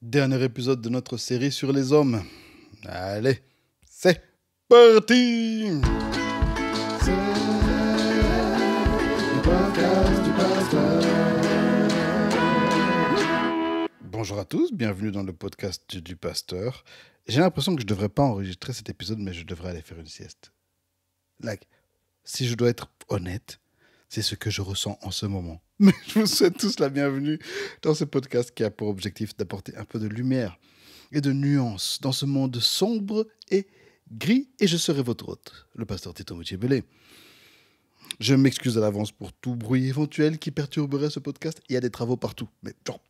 Dernier épisode de notre série sur les hommes. Allez, c'est parti Bonjour à tous, bienvenue dans le podcast du pasteur. J'ai l'impression que je ne devrais pas enregistrer cet épisode, mais je devrais aller faire une sieste. Like, si je dois être honnête, c'est ce que je ressens en ce moment. Mais je vous souhaite tous la bienvenue dans ce podcast qui a pour objectif d'apporter un peu de lumière et de nuance dans ce monde sombre et gris. Et je serai votre hôte, le pasteur Tito moutier Je m'excuse à l'avance pour tout bruit éventuel qui perturberait ce podcast. Il y a des travaux partout, mais genre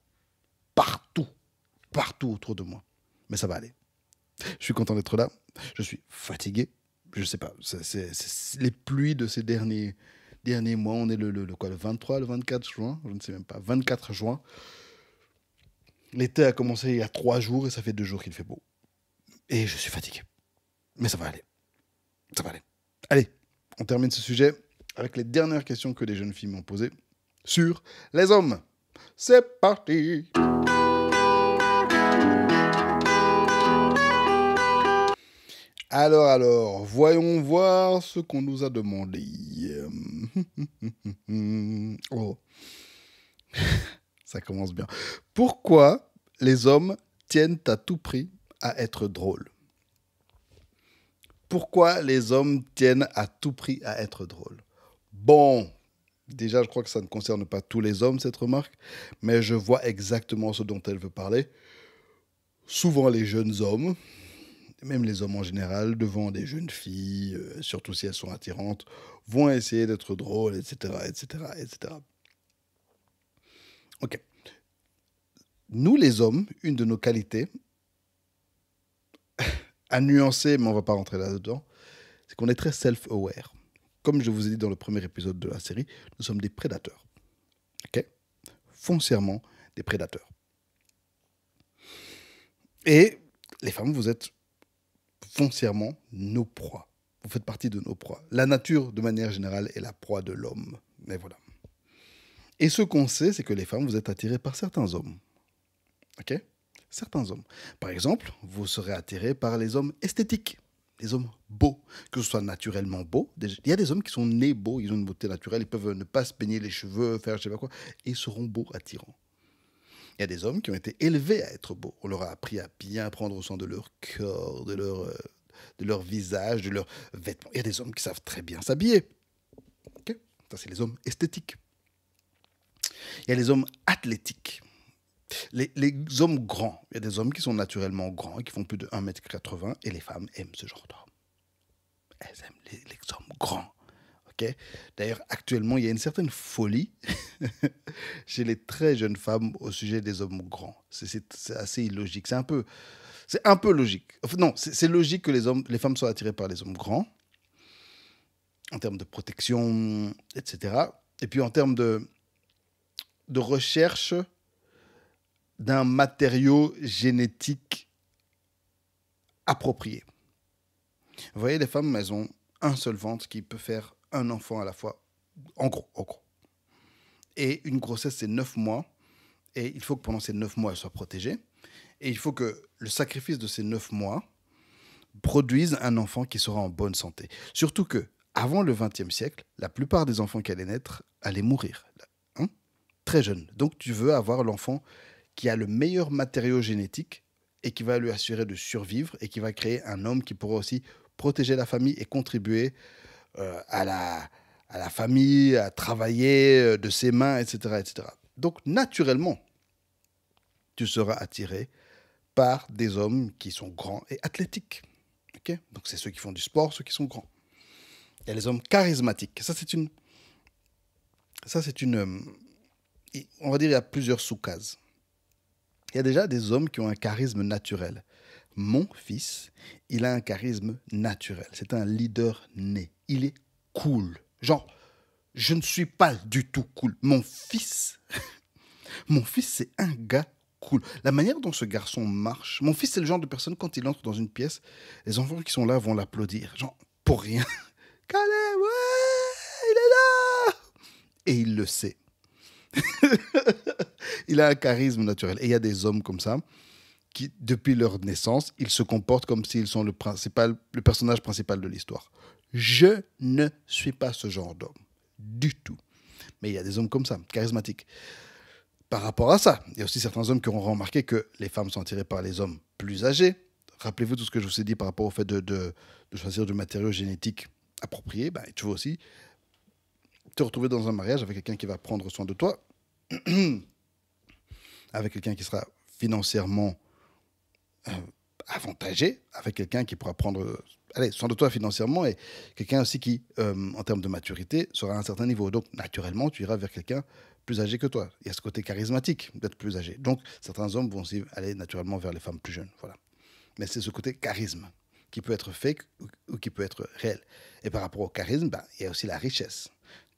partout, partout autour de moi. Mais ça va aller. Je suis content d'être là. Je suis fatigué. Je sais pas, c'est les pluies de ces derniers dernier mois, on est le, le, le, quoi, le 23, le 24 juin, je ne sais même pas, 24 juin. L'été a commencé il y a trois jours et ça fait deux jours qu'il fait beau. Et je suis fatigué. Mais ça va aller. Ça va aller. Allez, on termine ce sujet avec les dernières questions que les jeunes filles m'ont posées sur les hommes. C'est parti Alors, alors, voyons voir ce qu'on nous a demandé. oh. Ça commence bien. Pourquoi les hommes tiennent à tout prix à être drôles Pourquoi les hommes tiennent à tout prix à être drôles Bon, déjà je crois que ça ne concerne pas tous les hommes, cette remarque, mais je vois exactement ce dont elle veut parler. Souvent les jeunes hommes, même les hommes en général, devant des jeunes filles, euh, surtout si elles sont attirantes, vont essayer d'être drôles, etc., etc., etc. Ok. Nous, les hommes, une de nos qualités, à nuancer, mais on va pas rentrer là-dedans, c'est qu'on est très self-aware. Comme je vous ai dit dans le premier épisode de la série, nous sommes des prédateurs. Ok Foncièrement, des prédateurs. Et les femmes, vous êtes foncièrement nos proies. Vous faites partie de nos proies. La nature, de manière générale, est la proie de l'homme. Mais voilà. Et ce qu'on sait, c'est que les femmes, vous êtes attirées par certains hommes. OK Certains hommes. Par exemple, vous serez attirées par les hommes esthétiques, les hommes beaux, que ce soit naturellement beau Il y a des hommes qui sont nés beaux, ils ont une beauté naturelle, ils peuvent ne pas se peigner les cheveux, faire je sais pas quoi, et ils seront beaux, attirants. Il y a des hommes qui ont été élevés à être beaux. On leur a appris à bien prendre soin de leur corps, de leur, euh, de leur visage, de leurs vêtements. Il y a des hommes qui savent très bien s'habiller. Ça, c'est les hommes esthétiques. Il y a les hommes athlétiques. Les, les, hommes grands, il y a des hommes qui sont naturellement grands, et qui font plus de 1m80, et les femmes aiment ce genre d'hommes. Elles aiment les, les hommes grands, D'ailleurs, actuellement, il y a une certaine folie chez les très jeunes femmes au sujet des hommes grands. C'est assez illogique. C'est un peu, c'est un peu logique. non, c'est logique que les femmes soient attirées par les hommes grands en termes de protection, etc. Et puis en termes de, de recherche d'un matériau génétique approprié. Vous voyez, les femmes, elles ont un seul ventre qui peut faire un enfant à la fois, en gros, en gros. Et une grossesse, c'est neuf mois. Et il faut que pendant ces neuf mois, elle soit protégée. Et il faut que le sacrifice de ces neuf mois produise un enfant qui sera en bonne santé. Surtout que, avant le XXe siècle, la plupart des enfants qui allaient naître allaient mourir. Hein Très jeunes. Donc tu veux avoir l'enfant qui a le meilleur matériau génétique et qui va lui assurer de survivre et qui va créer un homme qui pourra aussi protéger la famille et contribuer euh, à, la, à la famille, à travailler euh, de ses mains, etc., etc. Donc naturellement, tu seras attiré par des hommes qui sont grands et athlétiques. Donc c'est ceux qui font du sport, ceux qui sont grands. Il y a les hommes charismatiques. Ça c'est une, ça c'est une, euh, on va dire il y a plusieurs sous-cases. Il y a déjà des hommes qui ont un charisme naturel. Mon fils, il a un charisme naturel. C'est un leader né il est cool. Genre, je ne suis pas du tout cool. Mon fils, mon fils, c'est un gars cool. La manière dont ce garçon marche, mon fils, c'est le genre de personne, quand il entre dans une pièce, les enfants qui sont là vont l'applaudir. Genre, pour rien. Calais, ouais, il est là Et il le sait. il a un charisme naturel. Et il y a des hommes comme ça qui, depuis leur naissance, ils se comportent comme s'ils sont le, principal, le personnage principal de l'histoire. Je ne suis pas ce genre d'homme. Du tout. Mais il y a des hommes comme ça, charismatiques. Par rapport à ça, il y a aussi certains hommes qui ont remarqué que les femmes sont attirées par les hommes plus âgés. Rappelez-vous tout ce que je vous ai dit par rapport au fait de, choisir du matériau génétique approprié. Bah, tu vois aussi te retrouver dans un mariage avec quelqu'un qui va prendre soin de toi, avec quelqu'un qui sera financièrement euh, avantagé, avec quelqu'un qui pourra prendre allez, sans de toi financièrement et quelqu'un aussi qui, euh, en termes de maturité, sera à un certain niveau. Donc, naturellement, tu iras vers quelqu'un plus âgé que toi. Il y a ce côté charismatique d'être plus âgé. Donc, certains hommes vont aussi aller naturellement vers les femmes plus jeunes. Voilà. Mais c'est ce côté charisme qui peut être fake ou qui peut être réel. Et par rapport au charisme, bah, il y a aussi la richesse.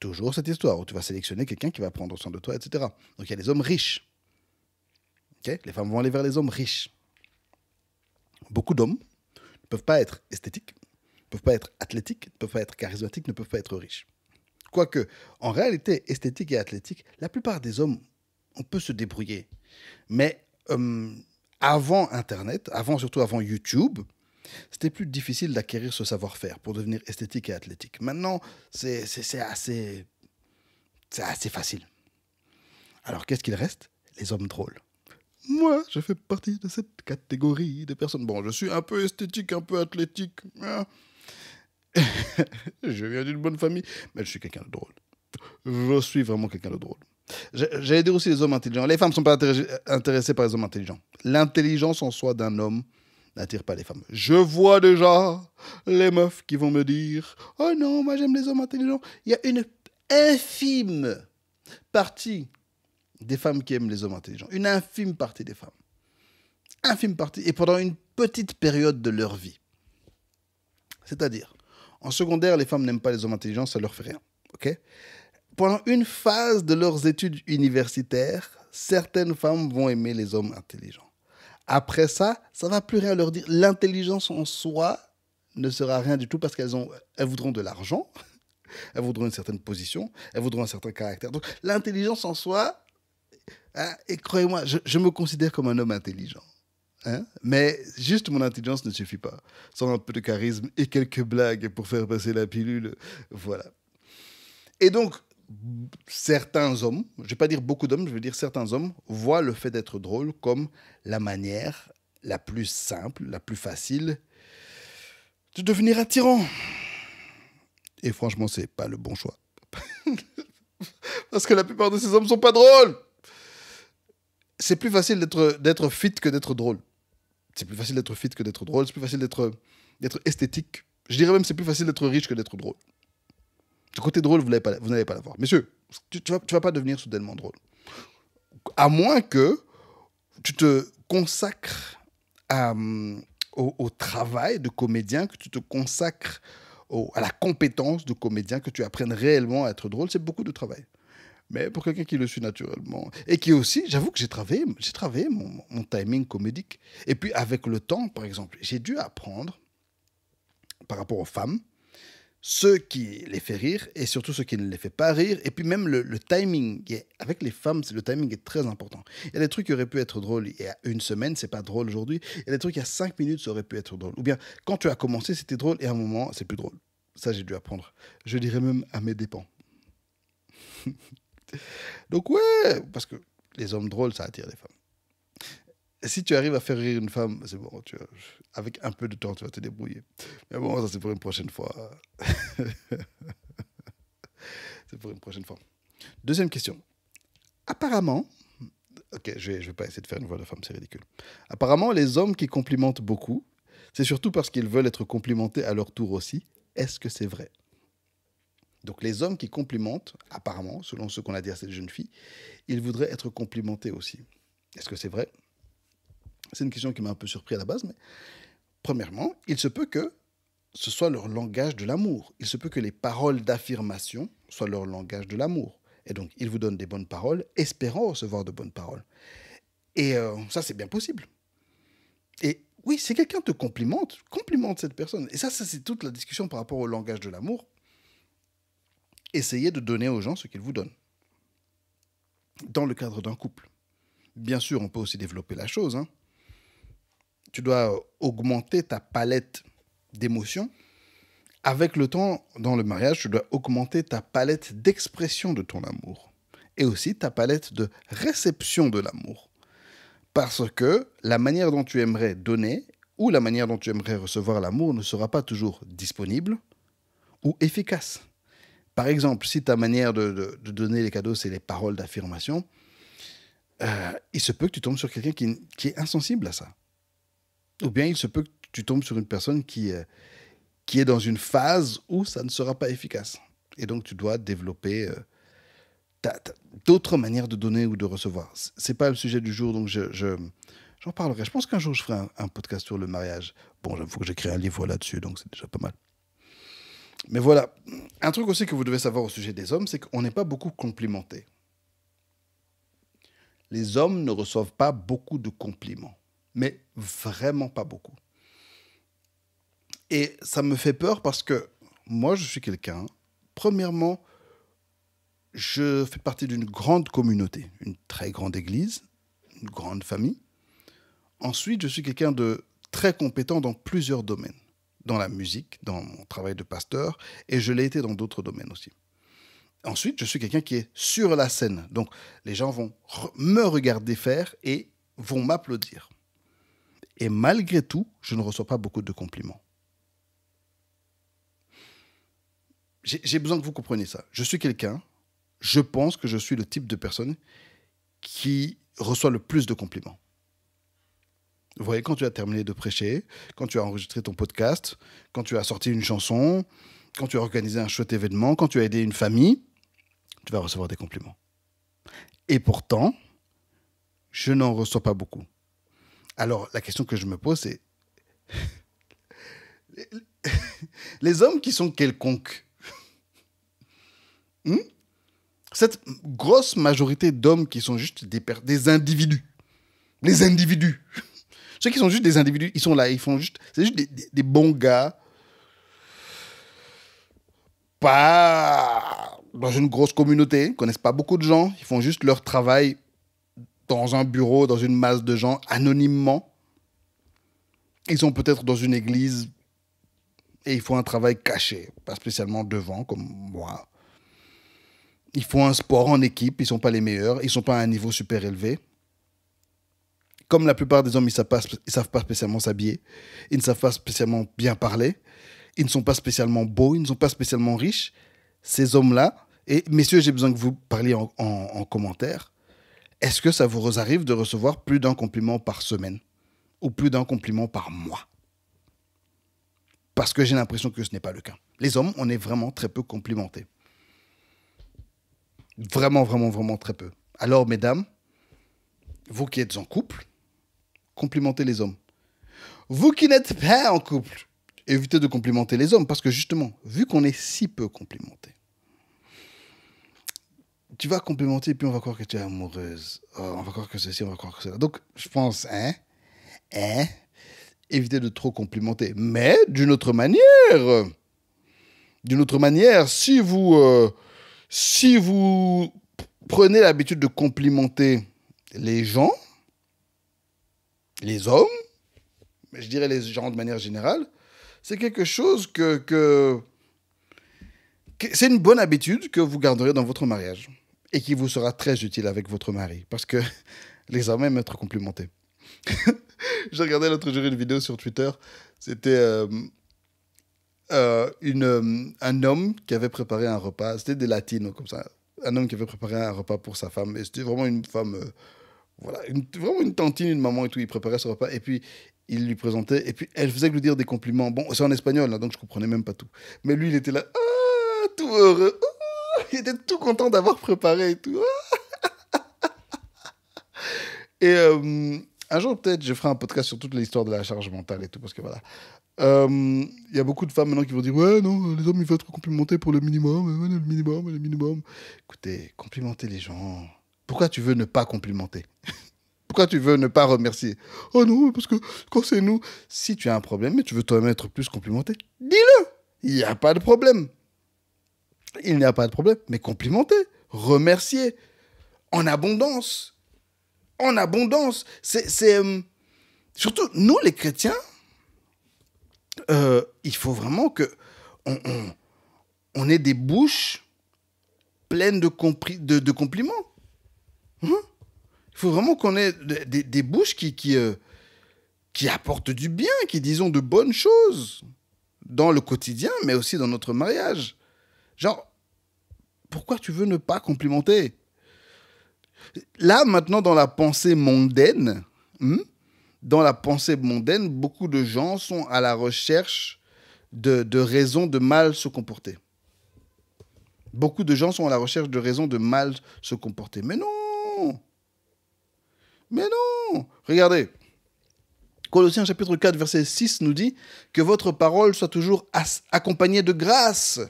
Toujours cette histoire où tu vas sélectionner quelqu'un qui va prendre soin de toi, etc. Donc, il y a les hommes riches. les femmes vont aller vers les hommes riches. Beaucoup d'hommes peuvent pas être esthétiques, ne peuvent pas être athlétiques, ne peuvent pas être charismatiques, ne peuvent pas être riches. Quoique, en réalité, esthétique et athlétique, la plupart des hommes, on peut se débrouiller. Mais euh, avant Internet, avant surtout avant YouTube, c'était plus difficile d'acquérir ce savoir-faire pour devenir esthétique et athlétique. Maintenant, c'est assez, assez facile. Alors, qu'est-ce qu'il reste Les hommes drôles. Moi, je fais partie de cette catégorie de personnes. Bon, je suis un peu esthétique, un peu athlétique. Euh, je viens d'une bonne famille, mais je suis quelqu'un de drôle. Je suis vraiment quelqu'un de drôle. J'allais dire aussi les hommes intelligents. Les femmes ne sont pas intéressées par les hommes intelligents. L'intelligence en soi d'un homme n'attire pas les femmes. Je vois déjà les meufs qui vont me dire Oh non, moi j'aime les hommes intelligents. Il y a une infime partie des femmes qui aiment les hommes intelligents. Une infime partie des femmes. Infime partie. Et pendant une petite période de leur vie. C'est-à-dire, en secondaire, les femmes n'aiment pas les hommes intelligents, ça leur fait rien. ok pendant une phase de leurs études universitaires, certaines femmes vont aimer les hommes intelligents. Après ça, ça va plus rien leur dire. L'intelligence en soi ne sera rien du tout parce qu'elles ont, elles voudront de l'argent, elles voudront une certaine position, elles voudront un certain caractère. Donc l'intelligence en soi, Hein, et croyez-moi, je, me considère comme un homme intelligent. Hein, mais juste mon intelligence ne suffit pas. Sans un peu de charisme et quelques blagues pour faire passer la pilule, voilà. Et donc, certains hommes, je ne vais pas dire beaucoup d'hommes, je veux dire certains hommes, voient le fait d'être drôle comme la manière la plus simple, la plus facile de devenir attirant. Et franchement, c'est pas le bon choix. Parce que la plupart de ces hommes sont pas drôles c'est plus facile d'être fit que d'être drôle. C'est plus facile d'être fit que d'être drôle. C'est plus facile d'être esthétique. Je dirais même c'est plus facile d'être riche que d'être drôle. Le côté drôle, vous n'allez pas, vous pas l'avoir. Messieurs, tu, ne vas, pas devenir soudainement drôle. À moins que tu te consacres au, travail de comédien, que tu te consacres à la compétence de comédien, que tu apprennes réellement à être drôle, c'est beaucoup de travail. Mais pour quelqu'un qui le suit naturellement, et qui aussi, j'avoue que j'ai travaillé, j'ai travaillé mon, timing comédique. Et puis avec le temps, par exemple, j'ai dû apprendre, par rapport aux femmes, ce qui les fait rire et surtout ce qui ne les fait pas rire. Et puis même le, le timing. Avec les femmes, le timing est très important. Il y a des trucs qui auraient pu être drôles il y a une semaine, c'est pas drôle aujourd'hui. Il y a des trucs il y a cinq minutes, ça aurait pu être drôle. Ou bien quand tu as commencé, c'était drôle et à un moment, c'est plus drôle. Ça, j'ai dû apprendre. Je dirais même à mes dépens. Donc ouais, parce que les hommes drôles, ça attire les femmes. si tu arrives à faire rire une femme, c'est bon, avec un peu de temps, tu vas te débrouiller. Mais bon, ça c'est pour une prochaine fois. c'est pour une prochaine fois. Deuxième question. Apparemment, ok, je vais, vais pas essayer de faire une voix de femme, c'est ridicule. Apparemment, les hommes qui complimentent beaucoup, c'est surtout parce qu'ils veulent être complimentés à leur tour aussi. Est-ce que c'est vrai donc les hommes qui complimentent, apparemment, selon ce qu'on a dit à cette jeune fille, ils voudraient être complimentés aussi. Est-ce que c'est vrai C'est une question qui m'a un peu surpris à la base, mais premièrement, il se peut que ce soit leur langage de l'amour. Il se peut que les paroles d'affirmation soient leur langage de l'amour. Et donc, ils vous donnent des bonnes paroles, espérant recevoir de bonnes paroles. Et euh, ça, c'est bien possible. Et oui, si quelqu'un te complimente, complimente cette personne. Et ça c'est toute la discussion par rapport au langage de l'amour essayez de donner aux gens ce qu'ils vous donnent. Dans le cadre d'un couple. Bien sûr, on peut aussi développer la chose. Hein. Tu dois augmenter ta palette d'émotions. Avec le temps, dans le mariage, tu dois augmenter ta palette d'expression de ton amour. Et aussi ta palette de réception de l'amour. Parce que la manière dont tu aimerais donner ou la manière dont tu aimerais recevoir l'amour ne sera pas toujours disponible ou efficace. Par exemple, si ta manière de, donner les cadeaux, c'est les paroles d'affirmation, euh, il se peut que tu tombes sur quelqu'un qui, est insensible à ça. Ou bien il se peut que tu tombes sur une personne qui, euh, qui est dans une phase où ça ne sera pas efficace. Et donc tu dois développer euh, d'autres manières de donner ou de recevoir. C'est pas le sujet du jour, donc je, j'en parlerai. Je pense qu'un jour, je ferai un, un, podcast sur le mariage. Bon, il faut que j'écris un livre là-dessus, donc c'est déjà pas mal. Mais voilà, un truc aussi que vous devez savoir au sujet des hommes, c'est qu'on n'est pas beaucoup complimenté. Les hommes ne reçoivent pas beaucoup de compliments, mais vraiment pas beaucoup. Et ça me fait peur parce que moi, je suis quelqu'un, premièrement, je fais partie d'une grande communauté, une très grande église, une grande famille. Ensuite, je suis quelqu'un de très compétent dans plusieurs domaines dans la musique, dans mon travail de pasteur, et je l'ai été dans d'autres domaines aussi. Ensuite, je suis quelqu'un qui est sur la scène. Donc, les gens vont me regarder faire et vont m'applaudir. Et malgré tout, je ne reçois pas beaucoup de compliments. J'ai besoin que vous compreniez ça. Je suis quelqu'un, je pense que je suis le type de personne qui reçoit le plus de compliments vous voyez, quand tu as terminé de prêcher, quand tu as enregistré ton podcast, quand tu as sorti une chanson, quand tu as organisé un chouette événement, quand tu as aidé une famille, tu vas recevoir des compliments. Et pourtant, je n'en reçois pas beaucoup. Alors, la question que je me pose, c'est les hommes qui sont quelconques, hmm? cette grosse majorité d'hommes qui sont juste des, des individus, les individus, Ceux qui sont juste des individus, ils sont là, ils font juste. C'est juste des, bons gars. Pas dans une grosse communauté, ils connaissent pas beaucoup de gens, ils font juste leur travail dans un bureau, dans une masse de gens, anonymement. Ils sont peut-être dans une église et ils font un travail caché, pas spécialement devant comme moi. Ils font un sport en équipe, ils sont pas les meilleurs, ils sont pas à un niveau super élevé. Comme la plupart des hommes, ils ne savent pas, savent pas spécialement s'habiller, ils ne savent pas spécialement bien parler, ils ne sont pas spécialement beaux, ils ne sont pas spécialement riches. Ces hommes-là, et messieurs, j'ai besoin que vous parliez en, en commentaire, est-ce que ça vous arrive de recevoir plus d'un compliment par semaine ou plus d'un compliment par mois Parce que j'ai l'impression que ce n'est pas le cas. Les hommes, on est vraiment très peu complimentés. Vraiment, vraiment, vraiment très peu. Alors, mesdames, vous qui êtes en couple, complimenter les hommes. Vous qui n'êtes pas en couple, évitez de complimenter les hommes parce que justement, vu qu'on est si peu complimenté, tu vas complimenter et puis on va croire que tu es amoureuse. Oh, on va croire que ceci, on va croire que cela. Donc, je pense, hein, hein évitez de trop complimenter. Mais d'une autre manière, d'une autre manière, si vous, euh, si vous prenez l'habitude de complimenter les gens, les hommes, mais je dirais les gens de manière générale, c'est quelque chose que, c'est une bonne habitude que vous garderez dans votre mariage et qui vous sera très utile avec votre mari parce que les hommes aiment être complimentés. je regardais l'autre jour une vidéo sur Twitter, c'était euh, euh, un homme qui avait préparé un repas, c'était des latinos comme ça, un homme qui avait préparé un repas pour sa femme et c'était vraiment une femme euh, voilà, une, vraiment une tantine, une maman et tout. Il préparait ce repas. Et puis, il lui présentait. Et puis, elle faisait que lui dire des compliments. Bon, c'est en espagnol, donc je comprenais même pas tout. Mais lui, il était là, ah, tout heureux. Ah, il était tout content d'avoir préparé et tout. Ah. Et euh, un jour, peut-être, je ferai un podcast sur toute l'histoire de la charge mentale et tout, parce que voilà. Euh, il y a beaucoup de femmes maintenant qui vont dire Ouais, non, les hommes, il faut être complimentés pour le minimum, le minimum, le minimum. Écoutez, complimentez les gens pourquoi tu veux ne pas complimenter Pourquoi tu veux ne pas remercier Oh non, parce que quand c'est nous, si tu as un problème mais tu veux toi-même être plus complimenté, dis-le Il n'y a pas de problème. Il n'y a pas de problème, mais complimenter, remercier, en abondance. En abondance. C'est. Euh, surtout, nous les chrétiens, euh, il faut vraiment que. On, ait des bouches pleines de compliments il faut vraiment qu'on ait des, bouches qui, euh, qui, apportent du bien, qui disons de bonnes choses dans le quotidien, mais aussi dans notre mariage. Genre, pourquoi tu veux ne pas complimenter Là, maintenant, dans la pensée mondaine, hmm, dans la pensée mondaine, beaucoup de gens sont à la recherche de raisons de mal se comporter. Beaucoup de gens sont à la recherche de raisons de mal se comporter. Mais non, mais non Regardez. Colossiens chapitre 4 verset 6 nous dit que votre parole soit toujours accompagnée de grâce,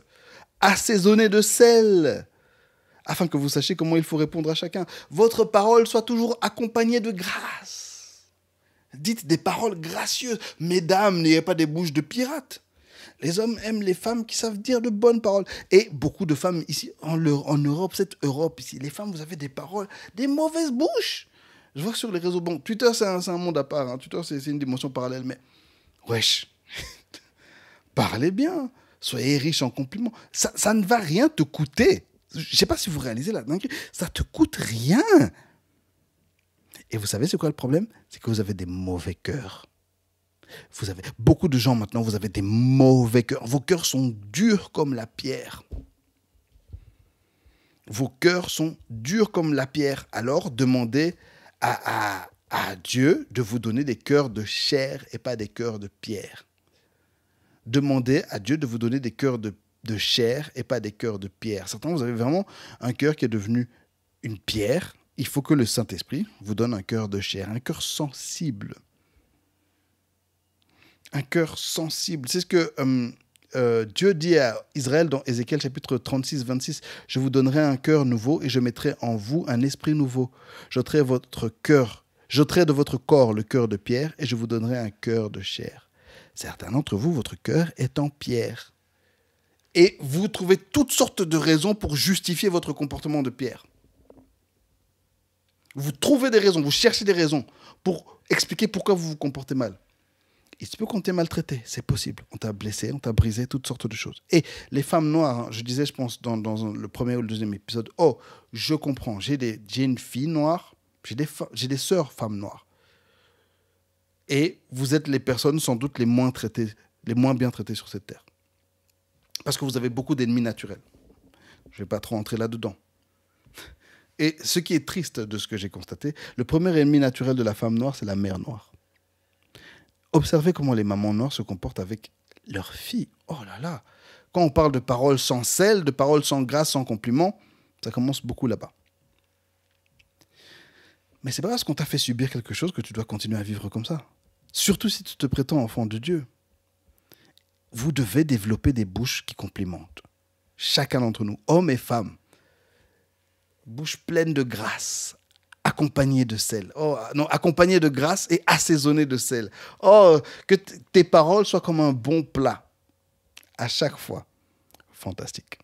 assaisonnée de sel, afin que vous sachiez comment il faut répondre à chacun. Votre parole soit toujours accompagnée de grâce. Dites des paroles gracieuses. Mesdames, n'ayez pas des bouches de pirates. Les hommes aiment les femmes qui savent dire de bonnes paroles. Et beaucoup de femmes ici, en, Europe, cette Europe ici, les femmes, vous avez des paroles, des mauvaises bouches. Je vois sur les réseaux, bon, Twitter, c'est un, monde à part. Hein. Twitter, c'est une dimension parallèle, mais wesh, parlez bien, soyez riche en compliments. Ça, ne va rien te coûter. Je sais pas si vous réalisez la dinguerie, ça te coûte rien. Et vous savez c'est quoi le problème C'est que vous avez des mauvais cœurs. Vous avez beaucoup de gens maintenant, vous avez des mauvais cœurs. Vos cœurs sont durs comme la pierre. Vos cœurs sont durs comme la pierre. Alors demandez à, Dieu de vous donner des cœurs de chair et pas des cœurs de pierre. Demandez à Dieu de vous donner des cœurs de, de chair et pas des cœurs de pierre. Certains, vous avez vraiment un cœur qui est devenu une pierre. Il faut que le Saint-Esprit vous donne un cœur de chair, un cœur sensible un cœur sensible. C'est ce que euh, euh, Dieu dit à Israël dans Ézéchiel chapitre 36, 26, je vous donnerai un cœur nouveau et je mettrai en vous un esprit nouveau. J'ôterai votre cœur, j'ôterai de votre corps le cœur de pierre et je vous donnerai un cœur de chair. Certains d'entre vous, votre cœur est en pierre. Et vous trouvez toutes sortes de raisons pour justifier votre comportement de pierre. Vous trouvez des raisons, vous cherchez des raisons pour expliquer pourquoi vous vous comportez mal il se peut qu'on t'ait maltraité, c'est possible. On t'a blessé, on t'a brisé, toutes sortes de choses. Et les femmes noires, hein, je disais, je pense, dans, le premier ou le deuxième épisode, oh, je comprends, j'ai une fille noire, j'ai des, j'ai des sœurs femmes noires. Et vous êtes les personnes sans doute les moins traitées, les moins bien traitées sur cette terre. Parce que vous avez beaucoup d'ennemis naturels. Je ne vais pas trop entrer là-dedans. Et ce qui est triste de ce que j'ai constaté, le premier ennemi naturel de la femme noire, c'est la mère noire. Observez comment les mamans noires se comportent avec leurs filles. Oh là là Quand on parle de paroles sans sel, de paroles sans grâce, sans compliment, ça commence beaucoup là-bas. Mais c'est pas parce qu'on t'a fait subir quelque chose que tu dois continuer à vivre comme ça. Surtout si tu te prétends enfant de Dieu. Vous devez développer des bouches qui complimentent. Chacun d'entre nous, hommes et femmes. Bouche pleine de grâce, accompagné de sel. Oh, non, accompagné de grâce et assaisonné de sel. Oh, que tes paroles soient comme un bon plat. À chaque fois. Fantastique.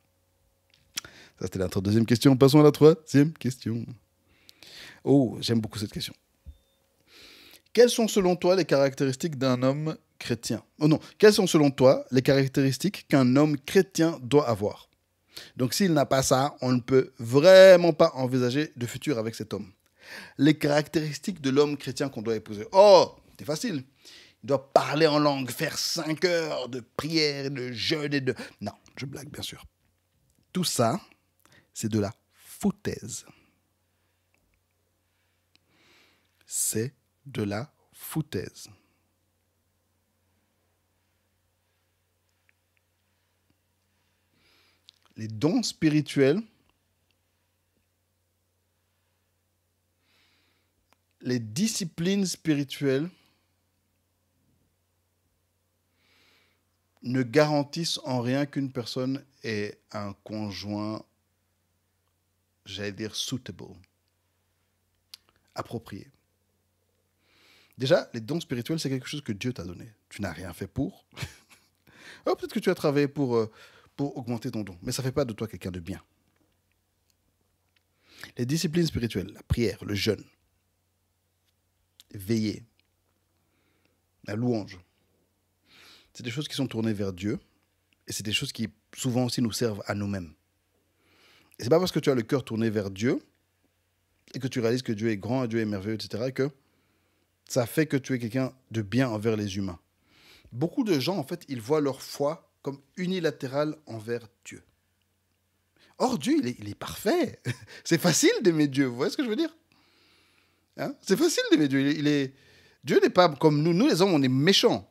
Ça, c'était notre deuxième question. Passons à la troisième question. Oh, j'aime beaucoup cette question. Quelles sont selon toi les caractéristiques d'un homme chrétien Oh non, quelles sont selon toi les caractéristiques qu'un homme chrétien doit avoir Donc s'il n'a pas ça, on ne peut vraiment pas envisager de futur avec cet homme les caractéristiques de l'homme chrétien qu'on doit épouser. Oh, c'est facile. Il doit parler en langue, faire cinq heures de prière, de jeûne et de... Non, je blague bien sûr. Tout ça, c'est de la foutaise. C'est de la foutaise. Les dons spirituels les disciplines spirituelles ne garantissent en rien qu'une personne ait un conjoint, j'allais dire, suitable, approprié. Déjà, les dons spirituels, c'est quelque chose que Dieu t'a donné. Tu n'as rien fait pour. peut-être que tu as travaillé pour, euh, pour augmenter ton don, mais ça ne fait pas de toi quelqu'un de bien. Les disciplines spirituelles, la prière, le jeûne, veiller, la louange. C'est des choses qui sont tournées vers Dieu et c'est des choses qui souvent aussi nous servent à nous-mêmes. Et c'est pas parce que tu as le cœur tourné vers Dieu et que tu réalises que Dieu est grand, Dieu est merveilleux, etc., que ça fait que tu es quelqu'un de bien envers les humains. Beaucoup de gens, en fait, ils voient leur foi comme unilatérale envers Dieu. Or, Dieu, il est, il est parfait. C'est facile d'aimer Dieu, vous voyez ce que je veux dire Hein? C'est facile d'aimer Dieu. Il est... Dieu n'est pas comme nous. Nous, les hommes, on est méchants.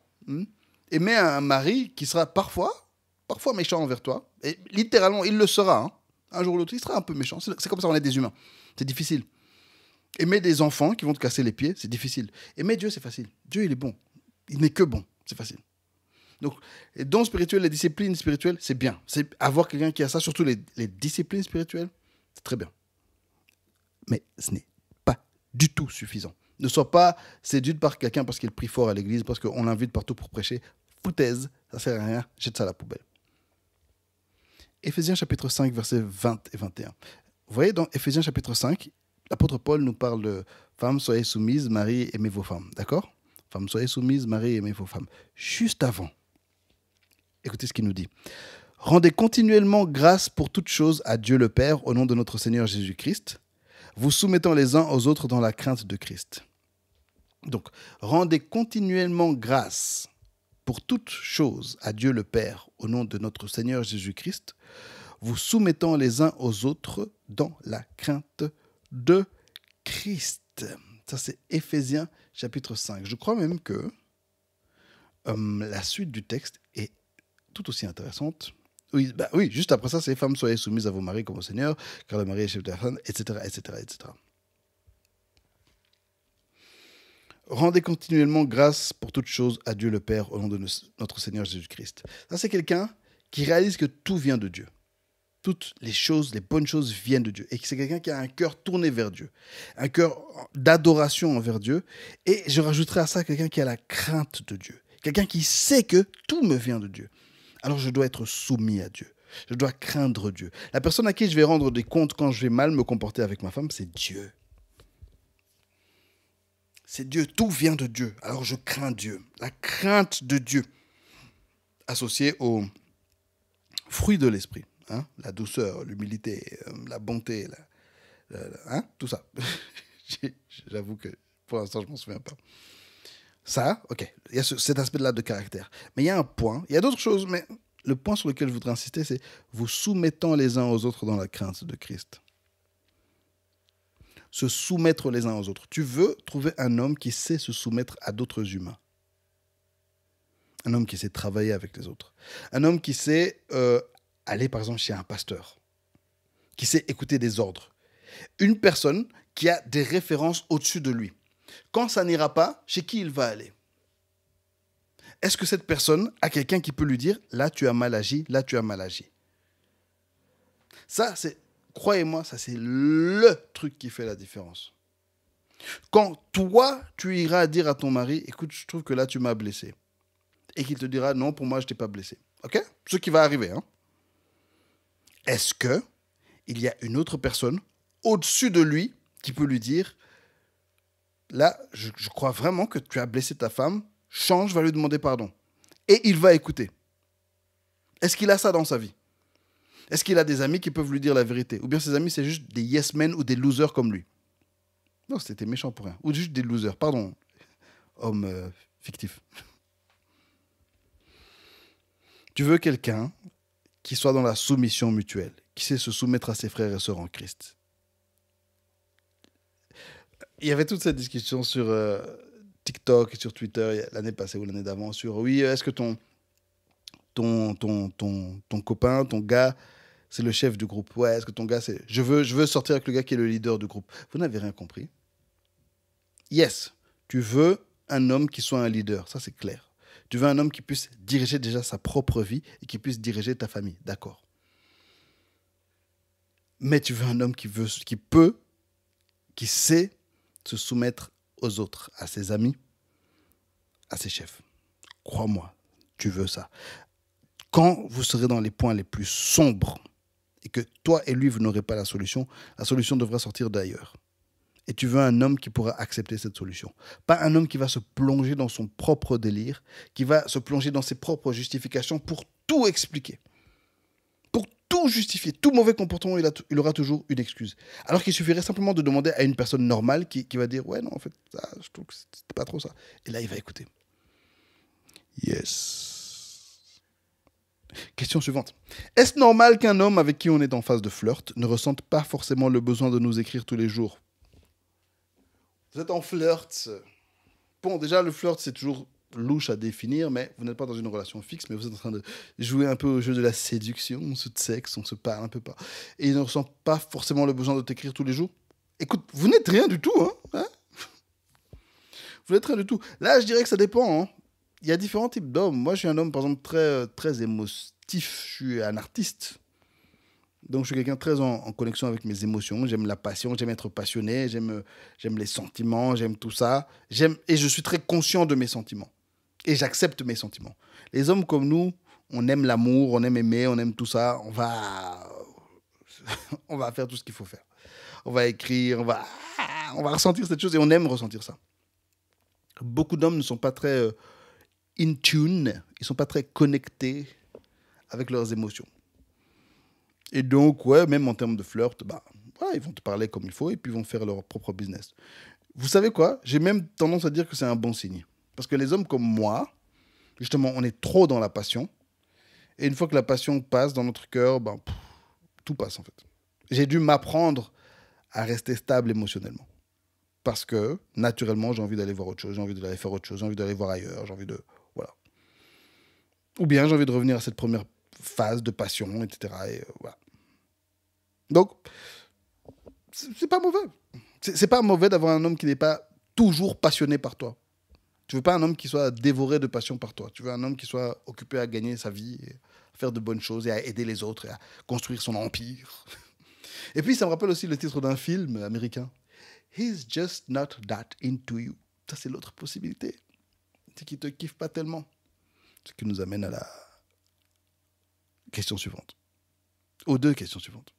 Aimer hmm? un mari qui sera parfois, parfois méchant envers toi, et littéralement, il le sera. Hein. Un jour ou l'autre, il sera un peu méchant. C'est comme ça, on est des humains. C'est difficile. Aimer des enfants qui vont te casser les pieds, c'est difficile. Aimer Dieu, c'est facile. Dieu, il est bon. Il n'est que bon. C'est facile. Donc, les dons spirituels, les disciplines spirituelles, c'est bien. C'est avoir quelqu'un qui a ça, surtout les, les disciplines spirituelles, c'est très bien. Mais ce n'est du tout suffisant. Ne sois pas séduite par quelqu'un parce qu'il prie fort à l'église, parce qu'on l'invite partout pour prêcher. Foutaise, ça sert à rien, jette ça à la poubelle. Éphésiens chapitre 5, versets 20 et 21. Vous voyez, dans Éphésiens chapitre 5, l'apôtre Paul nous parle de Femmes, soyez soumises, Marie, aimez vos femmes. D'accord Femmes, soyez soumises, Marie, aimez vos femmes. Juste avant, écoutez ce qu'il nous dit. Rendez continuellement grâce pour toutes choses à Dieu le Père au nom de notre Seigneur Jésus-Christ vous soumettant les uns aux autres dans la crainte de Christ. Donc, rendez continuellement grâce pour toute chose à Dieu le Père au nom de notre Seigneur Jésus-Christ, vous soumettant les uns aux autres dans la crainte de Christ. Ça, c'est Éphésiens chapitre 5. Je crois même que euh, la suite du texte est tout aussi intéressante. Oui, bah oui, juste après ça, ces femmes, soyez soumises à vos maris comme au Seigneur, car le mari est chef de la femme, etc., etc., etc. Rendez continuellement grâce pour toutes choses à Dieu le Père au nom de notre Seigneur Jésus-Christ. Ça, c'est quelqu'un qui réalise que tout vient de Dieu. Toutes les choses, les bonnes choses viennent de Dieu. Et c'est quelqu'un qui a un cœur tourné vers Dieu, un cœur d'adoration envers Dieu. Et je rajouterai à ça quelqu'un qui a la crainte de Dieu, quelqu'un qui sait que tout me vient de Dieu. Alors je dois être soumis à Dieu. Je dois craindre Dieu. La personne à qui je vais rendre des comptes quand je vais mal me comporter avec ma femme, c'est Dieu. C'est Dieu, tout vient de Dieu. Alors je crains Dieu. La crainte de Dieu, associée au fruit de l'esprit, hein, la douceur, l'humilité, euh, la bonté, hein, tout ça. J'avoue que pour l'instant, je ne m'en souviens pas. Ça, ok, il y a cet aspect-là de caractère. Mais il y a un point, il y a d'autres choses, mais le point sur lequel je voudrais insister, c'est vous soumettant les uns aux autres dans la crainte de Christ. Se soumettre les uns aux autres. Tu veux trouver un homme qui sait se soumettre à d'autres humains. Un homme qui sait travailler avec les autres. Un homme qui sait euh, aller, par exemple, chez un pasteur. Qui sait écouter des ordres. Une personne qui a des références au-dessus de lui. Quand ça n'ira pas, chez qui il va aller Est-ce que cette personne a quelqu'un qui peut lui dire là tu as mal agi, là tu as mal agi Ça, c'est, croyez-moi, ça c'est le truc qui fait la différence. Quand toi, tu iras dire à ton mari, écoute, je trouve que là tu m'as blessé, et qu'il te dira non, pour moi je t'ai pas blessé, ok Ce qui va arriver. Hein. Est-ce que il y a une autre personne au-dessus de lui qui peut lui dire là, je, crois vraiment que tu as blessé ta femme, change, va lui demander pardon. Et il va écouter. Est-ce qu'il a ça dans sa vie Est-ce qu'il a des amis qui peuvent lui dire la vérité Ou bien ses amis, c'est juste des yes men ou des losers comme lui Non, c'était méchant pour rien. Ou juste des losers, pardon, homme euh, fictif. Tu veux quelqu'un qui soit dans la soumission mutuelle, qui sait se soumettre à ses frères et sœurs en Christ, il y avait toute cette discussion sur euh, TikTok et sur Twitter l'année passée ou l'année d'avant sur oui, euh, est-ce que ton, ton, ton, ton, ton copain, ton gars, c'est le chef du groupe Ouais, est-ce que ton gars, c'est. Je veux, je veux sortir avec le gars qui est le leader du groupe. Vous n'avez rien compris. Yes, tu veux un homme qui soit un leader, ça c'est clair. Tu veux un homme qui puisse diriger déjà sa propre vie et qui puisse diriger ta famille, d'accord. Mais tu veux un homme qui, veut, qui peut, qui sait se soumettre aux autres, à ses amis, à ses chefs. Crois-moi, tu veux ça. Quand vous serez dans les points les plus sombres et que toi et lui, vous n'aurez pas la solution, la solution devra sortir d'ailleurs. Et tu veux un homme qui pourra accepter cette solution. Pas un homme qui va se plonger dans son propre délire, qui va se plonger dans ses propres justifications pour tout expliquer tout justifier, tout mauvais comportement, il, il aura toujours une excuse. Alors qu'il suffirait simplement de demander à une personne normale qui, qui va dire Ouais, non, en fait, ça, je trouve que c'était pas trop ça. Et là, il va écouter. Yes. Question suivante. Est-ce normal qu'un homme avec qui on est en phase de flirt ne ressente pas forcément le besoin de nous écrire tous les jours Vous êtes en flirt. Bon, déjà, le flirt, c'est toujours louche à définir, mais vous n'êtes pas dans une relation fixe, mais vous êtes en train de jouer un peu au jeu de la séduction, on se sexe, on se parle un peu pas. Et il ne ressent pas forcément le besoin de t'écrire tous les jours. Écoute, vous n'êtes rien du tout, hein, hein. Vous n'êtes rien du tout. Là, je dirais que ça dépend. Hein. il y a différents types d'hommes. Moi, je suis un homme, par exemple, très, euh, très émotif. Je suis un artiste. Donc, je suis quelqu'un très en, connexion avec mes émotions. J'aime la passion, j'aime être passionné, euh, j'aime les sentiments, j'aime tout ça. J'aime Et je suis très conscient de mes sentiments et j'accepte mes sentiments. Les hommes comme nous, on aime l'amour, on aime aimer, on aime tout ça. On va, on va faire tout ce qu'il faut faire. On va écrire, on va, on va ressentir cette chose et on aime ressentir ça. Beaucoup d'hommes ne sont pas très euh, in tune, ils sont pas très connectés avec leurs émotions. Et donc, ouais, même en termes de flirt, bah, ils vont te parler comme il faut et puis ils vont faire leur propre business. Vous savez quoi J'ai même tendance à dire que c'est un bon signe. Parce que les hommes comme moi, justement, on est trop dans la passion. Et une fois que la passion passe dans notre cœur, ben, tout passe en fait. J'ai dû m'apprendre à rester stable émotionnellement. Parce que, naturellement, j'ai envie d'aller voir autre chose, j'ai envie d'aller faire autre chose, j'ai envie d'aller voir ailleurs, j'ai envie de. Voilà. Ou bien j'ai envie de revenir à cette première phase de passion, etc. Et, euh, voilà. Donc, c'est pas mauvais. C'est pas mauvais d'avoir un homme qui n'est pas toujours passionné par toi. Tu veux pas un homme qui soit dévoré de passion par toi. Tu veux un homme qui soit occupé à gagner sa vie, à faire de bonnes choses et à aider les autres et à construire son empire. Et puis, ça me rappelle aussi le titre d'un film américain. He's just not that into you. Ça, c'est l'autre possibilité. C'est qu'il te kiffe pas tellement. Ce qui nous amène à la question suivante. Aux deux questions suivantes.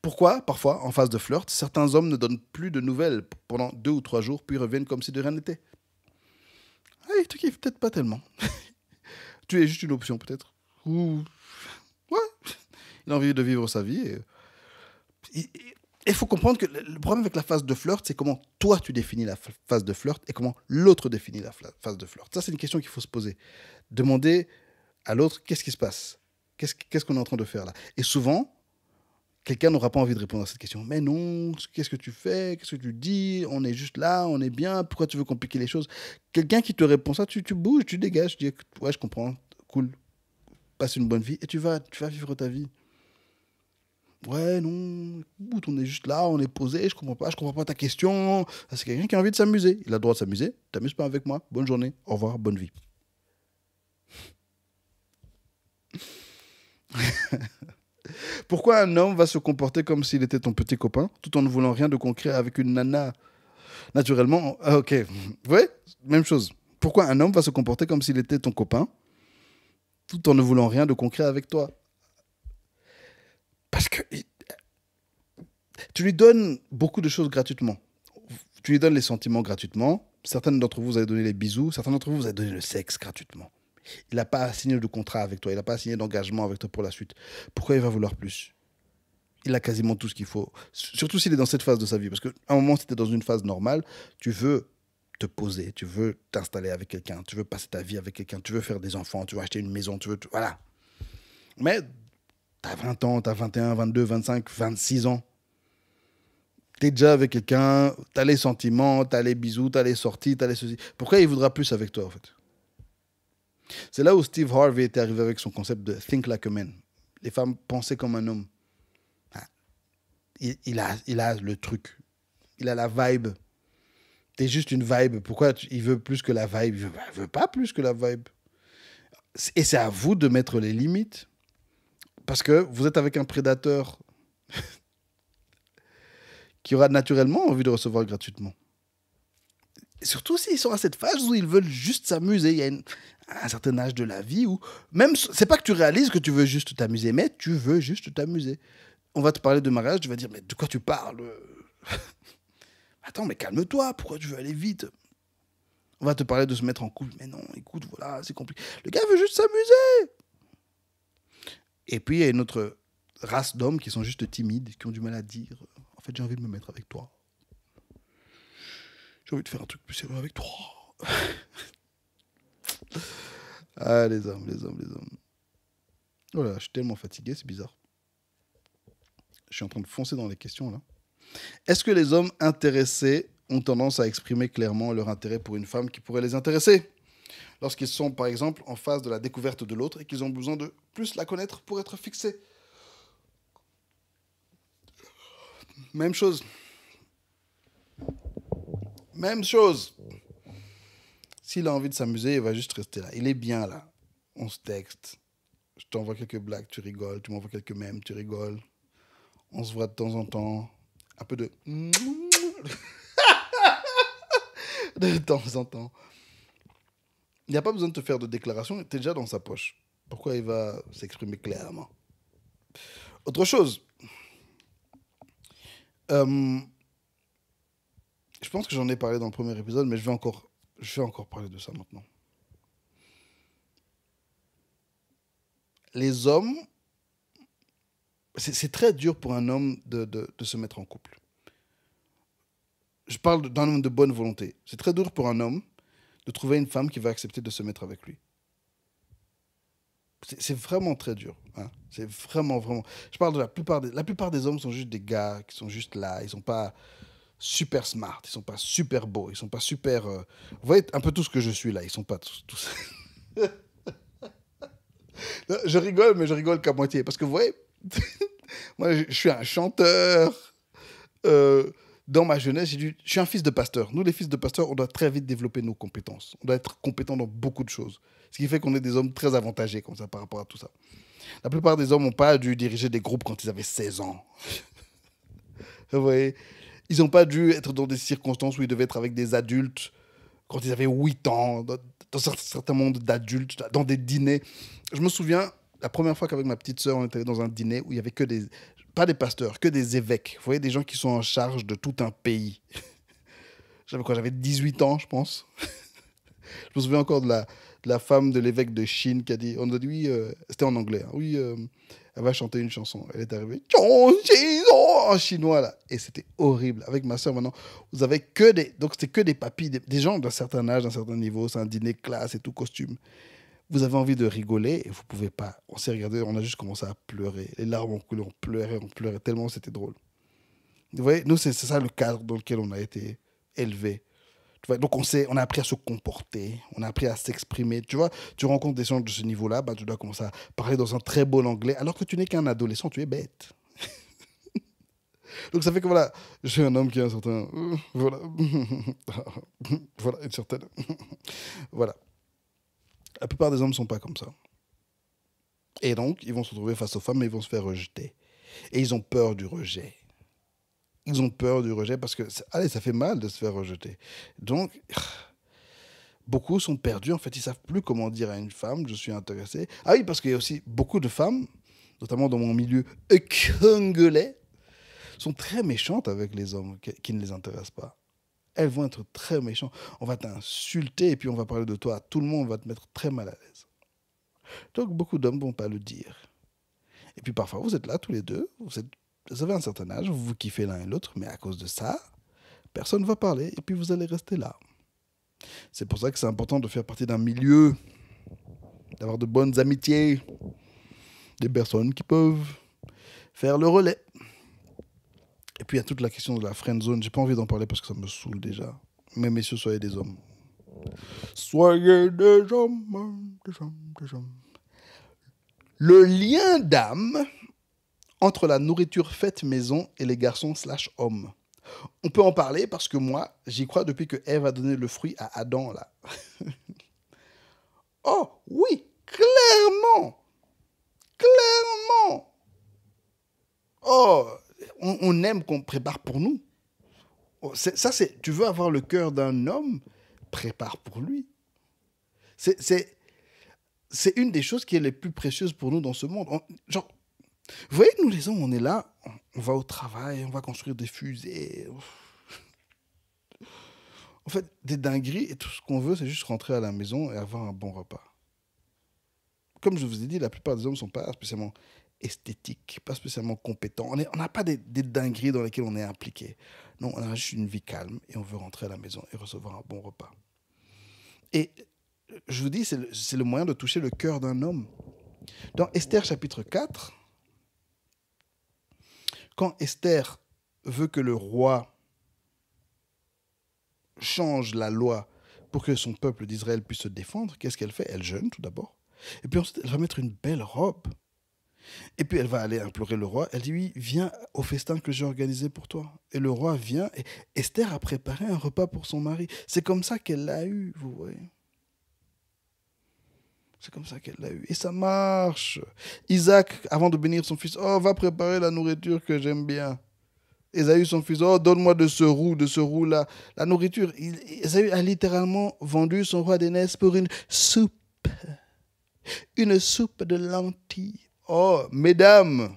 Pourquoi, parfois, en phase de flirt, certains hommes ne donnent plus de nouvelles pendant deux ou trois jours, puis reviennent comme si de rien n'était ah, il te kiffe peut-être pas tellement. tu es juste une option peut-être. Ou ouais, il a envie de vivre sa vie. Et... Il faut comprendre que le problème avec la phase de flirt, c'est comment toi tu définis la phase de flirt et comment l'autre définit la phase de flirt. Ça, c'est une question qu'il faut se poser. Demander à l'autre qu'est-ce qui se passe Qu'est-ce qu'on est en train de faire là Et souvent, quelqu'un n'aura pas envie de répondre à cette question. Mais non, qu'est-ce que tu fais Qu'est-ce que tu dis On est juste là, on est bien, pourquoi tu veux compliquer les choses Quelqu'un qui te répond ça, tu, bouges, tu dégages, tu dis, ouais, je comprends, cool, passe une bonne vie et tu vas, tu vas vivre ta vie. Ouais, non, on est juste là, on est posé, je comprends pas, je comprends pas ta question. Ah, c'est quelqu'un qui a envie de s'amuser. Il a le droit de s'amuser, t'amuses pas avec moi, bonne journée, au revoir, bonne vie. Pourquoi un homme va se comporter comme s'il était ton petit copain tout en ne voulant rien de concret avec une nana Naturellement, ah, ok. Vous Même chose. Pourquoi un homme va se comporter comme s'il était ton copain tout en ne voulant rien de concret avec toi Parce que tu lui donnes beaucoup de choses gratuitement. Tu lui donnes les sentiments gratuitement. Certaines d'entre vous, vous avez donné les bisous. Certains d'entre vous, vous avez donné le sexe gratuitement. Il n'a pas signé de contrat avec toi, il n'a pas signé d'engagement avec toi pour la suite. Pourquoi il va vouloir plus Il a quasiment tout ce qu'il faut. Surtout s'il est dans cette phase de sa vie. Parce qu'à un moment, si tu es dans une phase normale, tu veux te poser, tu veux t'installer avec quelqu'un, tu veux passer ta vie avec quelqu'un, tu veux faire des enfants, tu veux acheter une maison, tu veux. Voilà. Mais tu as 20 ans, tu as 21, 22, 25, 26 ans. Tu es déjà avec quelqu'un, tu as les sentiments, tu as les bisous, tu as les sorties, tu as les soucis Pourquoi il voudra plus avec toi, en fait c'est là où Steve Harvey est arrivé avec son concept de Think Like a Man. Les femmes pensaient comme un homme. Ah. Il, a, il a le truc. Il a la vibe. T'es juste une vibe. Pourquoi il veut plus que la vibe il veut, pas plus que la vibe. Et c'est à vous de mettre les limites. Parce que vous êtes avec un prédateur qui aura naturellement envie de recevoir gratuitement. surtout s'ils sont à cette phase où ils veulent juste s'amuser. Il y a un certain âge de la vie où même c'est pas que tu réalises que tu veux juste t'amuser, mais tu veux juste t'amuser. On va te parler de mariage, tu vas dire mais de quoi tu parles Attends, mais calme-toi, pourquoi tu veux aller vite On va te parler de se mettre en couple, mais non, écoute, voilà, c'est compliqué. Le gars veut juste s'amuser. Et puis il y a une autre race d'hommes qui sont juste timides, qui ont du mal à dire en fait, j'ai envie de me mettre avec toi. J'ai envie de faire un truc plus sérieux avec toi. Ah, les hommes, les hommes, les hommes. Oh là, je suis tellement fatigué, c'est bizarre. Je suis en train de foncer dans les questions là. Est-ce que les hommes intéressés ont tendance à exprimer clairement leur intérêt pour une femme qui pourrait les intéresser Lorsqu'ils sont par exemple en phase de la découverte de l'autre et qu'ils ont besoin de plus la connaître pour être fixés. Même chose. Même chose. S'il a envie de s'amuser, il va juste rester là. Il est bien là. On se texte. Je t'envoie quelques blagues, tu rigoles. Tu m'envoies quelques mèmes, tu rigoles. On se voit de temps en temps. Un peu de. de temps en temps. Il n'y a pas besoin de te faire de déclaration, tu es déjà dans sa poche. Pourquoi il va s'exprimer clairement Autre chose. Euh, je pense que j'en ai parlé dans le premier épisode, mais je vais encore je vais encore parler de ça maintenant. Les hommes, c'est très dur pour un homme de, se mettre en couple. Je parle d'un homme de bonne volonté. C'est très dur pour un homme de trouver une femme qui va accepter de se mettre avec lui. C'est vraiment très dur. Hein. C'est vraiment, vraiment. Je parle de la plupart des, la plupart des hommes sont juste des gars qui sont juste là. Ils sont pas super smart, ils sont pas super beaux, ils sont pas super. Euh, vous voyez un peu tout ce que je suis là, ils sont pas tous. je rigole, mais je rigole qu'à moitié. Parce que vous voyez, moi je suis un chanteur. Euh, dans ma jeunesse, j'ai je suis un fils de pasteur. Nous, les fils de pasteur, on doit très vite développer nos compétences. On doit être compétent dans beaucoup de choses. Ce qui fait qu'on est des hommes très avantagés comme ça par rapport à tout ça. La plupart des hommes n'ont pas dû diriger des groupes quand ils avaient 16 ans. vous voyez ils n'ont pas dû être dans des circonstances où ils devaient être avec des adultes quand ils avaient 8 ans, dans, un certain nombre d'adultes, dans des dîners. Je me souviens, la première fois qu'avec ma petite sœur, on était dans un dîner où il n'y avait que des... Pas des pasteurs, que des évêques. Vous voyez, des gens qui sont en charge de tout un pays. J'avais quoi J'avais 18 ans, je pense. je me souviens encore de la, la femme de l'évêque de Chine qui a dit, on a dit oui, euh, c'était en anglais, hein. oui, euh, elle va chanter une chanson. Elle est arrivée en chinois là, et c'était horrible. Avec ma soeur maintenant, vous avez que des, donc c'était que des papis, des, gens d'un certain âge, d'un certain niveau, c'est un dîner classe et tout costume. Vous avez envie de rigoler et vous pouvez pas. On s'est regardé, on a juste commencé à pleurer. Les larmes ont coulé, on pleurait, on pleurait tellement c'était drôle. Vous voyez, nous c'est ça le cadre dans lequel on a été élevés donc on, on a appris à se comporter, on a appris à s'exprimer. Tu vois, tu rencontres des gens de ce niveau-là, bah, tu dois commencer à parler dans un très beau anglais, alors que tu n'es qu'un adolescent, tu es bête. donc ça fait que voilà, j'ai un homme qui a un certain... Voilà. voilà, une certaine... voilà. La plupart des hommes ne sont pas comme ça. Et donc, ils vont se retrouver face aux femmes et ils vont se faire rejeter. Et ils ont peur du rejet ils ont peur du rejet parce que, allez, ça fait mal de se faire rejeter. Donc, beaucoup sont perdus. En fait, ils savent plus comment dire à une femme je suis intéressé. Ah oui, parce qu'il y a aussi beaucoup de femmes, notamment dans mon milieu congolais, sont très méchantes avec les hommes qui ne les intéressent pas. Elles vont être très méchantes. On va t'insulter et puis on va parler de toi. Tout le monde va te mettre très mal à l'aise. Donc beaucoup d'hommes vont pas le dire. Et puis parfois, vous êtes là tous les deux, vous êtes vous avez un certain âge, vous vous kiffez l'un et l'autre, mais à cause de ça, personne ne va parler et puis vous allez rester là. C'est pour ça que c'est important de faire partie d'un milieu, d'avoir de bonnes amitiés, des personnes qui peuvent faire le relais. Et puis il y a toute la question de la friend zone. J'ai pas envie d'en parler parce que ça me saoule déjà. Mais messieurs, soyez des hommes. Soyez des hommes, des hommes, des hommes. Le lien d'âme entre la nourriture faite maison et les garçons slash hommes. On peut en parler parce que moi, j'y crois depuis que Ève a donné le fruit à Adam, là. oh, oui, clairement. Clairement. Oh, on, aime qu'on prépare pour nous. Oh, ça, c'est, tu veux avoir le cœur d'un homme, prépare pour lui. C'est, c'est, une des choses qui est les plus précieuses pour nous dans ce monde. genre, vous voyez, nous les hommes, on est là, on va au travail, on va construire des fusées. En fait, des dingueries, et tout ce qu'on veut, c'est juste rentrer à la maison et avoir un bon repas. Comme je vous ai dit, la plupart des hommes ne sont pas spécialement esthétiques, pas spécialement compétents. On n'a pas des, dingueries dans lesquelles on est impliqué. Non, on a juste une vie calme et on veut rentrer à la maison et recevoir un bon repas. Et je vous dis, c'est le, le moyen de toucher le cœur d'un homme. Dans Esther chapitre 4, quand Esther veut que le roi change la loi pour que son peuple d'Israël puisse se défendre, qu'est-ce qu'elle fait Elle jeûne tout d'abord. Et puis ensuite, elle va mettre une belle robe. Et puis elle va aller implorer le roi. Elle dit, oui, viens au festin que j'ai organisé pour toi. Et le roi vient. Et Esther a préparé un repas pour son mari. C'est comme ça qu'elle l'a eu, vous voyez. C'est comme ça qu'elle l'a eu. Et ça marche. Isaac, avant de bénir son fils, oh, va préparer la nourriture que j'aime bien. Esaü, son fils, oh, donne-moi de ce roux, de ce roux-là. La nourriture, il, a littéralement vendu son roi d'aînesse pour une soupe. Une soupe de lentilles. Oh, mesdames,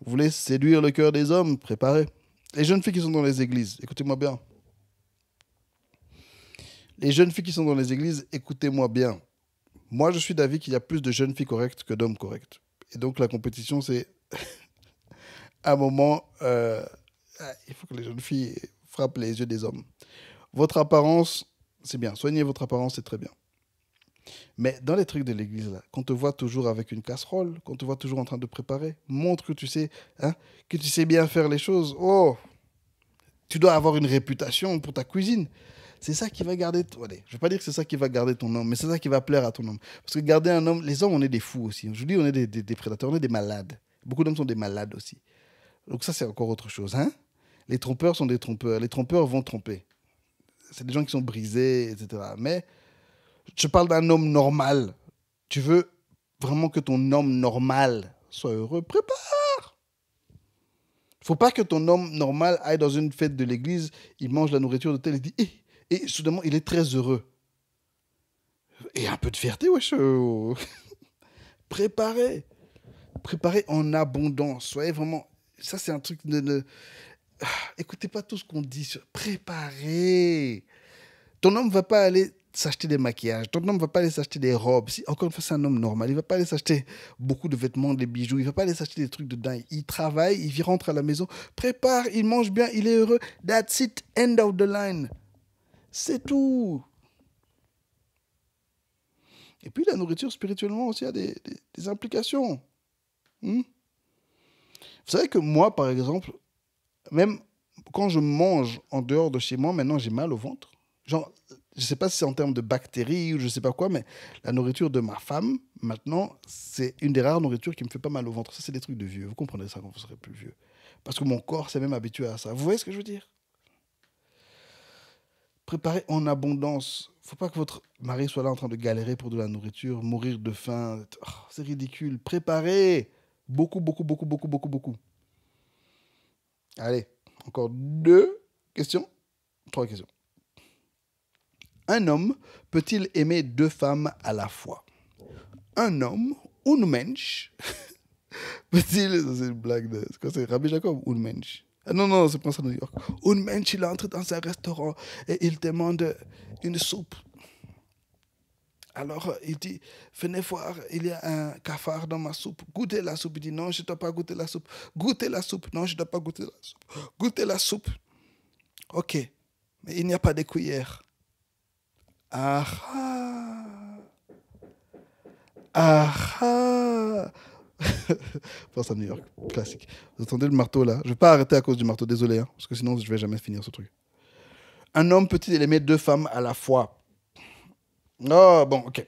vous voulez séduire le cœur des hommes, préparez. Les jeunes filles qui sont dans les églises, écoutez-moi bien. Les jeunes filles qui sont dans les églises, écoutez-moi bien. Moi, je suis d'avis qu'il y a plus de jeunes filles correctes que d'hommes corrects. Et donc, la compétition, c'est un moment. Euh, ah, il faut que les jeunes filles frappent les yeux des hommes. Votre apparence, c'est bien. Soigner votre apparence, c'est très bien. Mais dans les trucs de l'église, qu'on te voit toujours avec une casserole, qu'on te voit toujours en train de préparer, montre que tu sais, hein, que tu sais bien faire les choses. Oh, tu dois avoir une réputation pour ta cuisine c'est ça qui va garder. je vais pas dire que c'est ça qui va garder ton homme, mais c'est ça qui va plaire à ton homme. Parce que garder un homme, les hommes, on est des fous aussi. Je vous dis, on est des, prédateurs, on est des malades. Beaucoup d'hommes sont des malades aussi. Donc ça, c'est encore autre chose. Hein. les trompeurs sont des trompeurs. Les trompeurs vont tromper. C'est des gens qui sont brisés, etc. Mais je parle d'un homme normal. Tu veux vraiment que ton homme normal soit heureux Prépare faut pas que ton homme normal aille dans une fête de l'église, il mange la nourriture de tel et dit et soudainement, il est très heureux. Et un peu de fierté, wesh. Euh, préparez. Préparez en abondance. Soyez vraiment. Ça, c'est un truc de. Ne... Ah, écoutez pas tout ce qu'on dit. Préparez. Ton homme va pas aller s'acheter des maquillages. Ton homme va pas aller s'acheter des robes. Si, encore une fois, c'est un homme normal. Il va pas aller s'acheter beaucoup de vêtements, des bijoux. Il va pas aller s'acheter des trucs de dingue. Il travaille, il rentre à la maison, prépare, il mange bien, il est heureux. That's it. End of the line. C'est tout. Et puis la nourriture spirituellement aussi a des, implications. Hmm? Vous savez que moi, par exemple, même quand je mange en dehors de chez moi, maintenant j'ai mal au ventre. Genre, je ne sais pas si c'est en termes de bactéries ou je ne sais pas quoi, mais la nourriture de ma femme, maintenant, c'est une des rares nourritures qui me fait pas mal au ventre. Ça, c'est des trucs de vieux. Vous comprendrez ça quand vous serez plus vieux. Parce que mon corps s'est même habitué à ça. Vous voyez ce que je veux dire préparez en abondance. Faut pas que votre mari soit là en train de galérer pour de la nourriture, mourir de faim. Oh, c'est ridicule. Préparez beaucoup, beaucoup, beaucoup, beaucoup, beaucoup, beaucoup. Allez, encore deux questions. Trois questions. Un homme peut-il aimer deux femmes à la fois Un homme, un mensch, peut-il. C'est une blague de. C'est quoi C'est Rabbi Jacob, un mensch ah, non, non, c'est pas ça, New York. Un mensch, il entre dans un restaurant et il demande une soupe. Alors, il dit, venez voir, il y a un cafard dans ma soupe. Goûtez la soupe. Il dit, non, je ne dois pas goûter la soupe. Goûtez la soupe. Non, je ne dois pas goûter la soupe. Goûtez la soupe. OK. Mais il n'y a pas de cuillère. Ah ah. Ah ah. Pense à New York, classique. Vous entendez le marteau là Je vais pas arrêter à cause du marteau, désolé, hein, parce que sinon je vais jamais finir ce truc. Un homme peut-il aimer deux femmes à la fois Oh, bon, ok.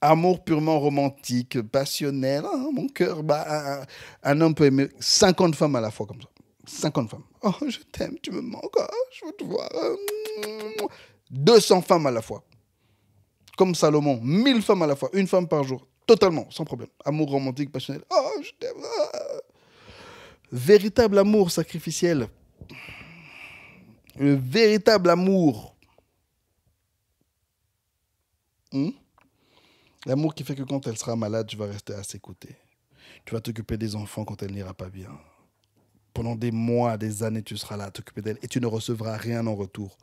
Amour purement romantique, passionnel, hein, mon cœur, bah, un homme peut aimer 50 femmes à la fois comme ça. 50 femmes. Oh, je t'aime, tu me manques, oh, je veux te voir. 200 femmes à la fois. Comme Salomon, 1000 femmes à la fois, une femme par jour. Totalement, sans problème. Amour romantique, passionnel. Oh, je t'aime. Ah. Véritable amour sacrificiel. Le véritable amour. Hmm? L'amour qui fait que quand elle sera malade, tu vas rester à ses côtés. Tu vas t'occuper des enfants quand elle n'ira pas bien. Pendant des mois, des années, tu seras là à t'occuper d'elle et tu ne recevras rien en retour.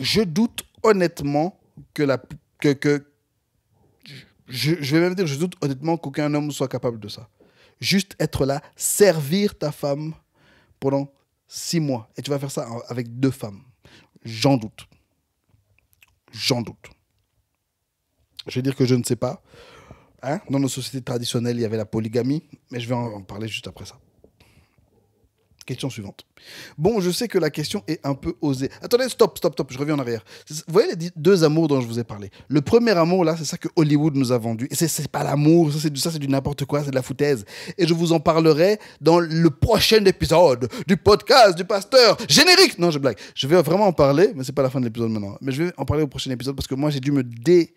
Je doute honnêtement que, la, que, je, vais même dire, je doute honnêtement qu'aucun homme soit capable de ça. Juste être là, servir ta femme pendant six mois. Et tu vas faire ça avec deux femmes. J'en doute. J'en doute. Je vais dire que je ne sais pas. Hein? Dans nos sociétés traditionnelles, il y avait la polygamie, mais je vais en parler juste après ça. Question suivante. Bon, je sais que la question est un peu osée. Attendez, stop, stop, stop, je reviens en arrière. Vous voyez les deux amours dont je vous ai parlé Le premier amour, là, c'est ça que Hollywood nous a vendu. Et c'est pas l'amour, ça c'est du, du n'importe quoi, c'est de la foutaise. Et je vous en parlerai dans le prochain épisode du podcast du pasteur générique. Non, je blague. Je vais vraiment en parler, mais c'est pas la fin de l'épisode maintenant. Mais je vais en parler au prochain épisode parce que moi, j'ai dû me dé...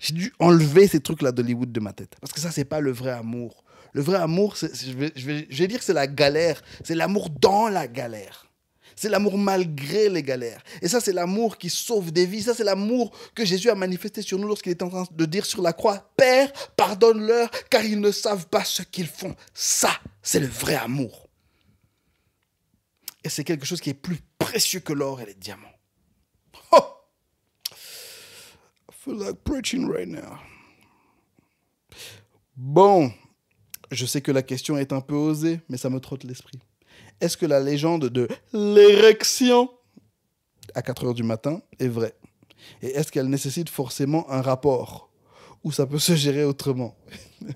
J'ai dû enlever ces trucs-là d'Hollywood de ma tête. Parce que ça, c'est pas le vrai amour. Le vrai amour, je, vais, dire que c'est la galère. C'est l'amour dans la galère. C'est l'amour malgré les galères. Et ça, c'est l'amour qui sauve des vies. Ça, c'est l'amour que Jésus a manifesté sur nous lorsqu'il est en train de dire sur la croix, Père, pardonne-leur, car ils ne savent pas ce qu'ils font. Ça, c'est le vrai amour. Et c'est quelque chose qui est plus précieux que l'or et les diamants. Oh! I feel like preaching right now. Bon. Je sais que la question est un peu osée, mais ça me trotte l'esprit. Est-ce que la légende de l'érection à 4 heures du matin est vraie Et est-ce qu'elle nécessite forcément un rapport Ou ça peut se gérer autrement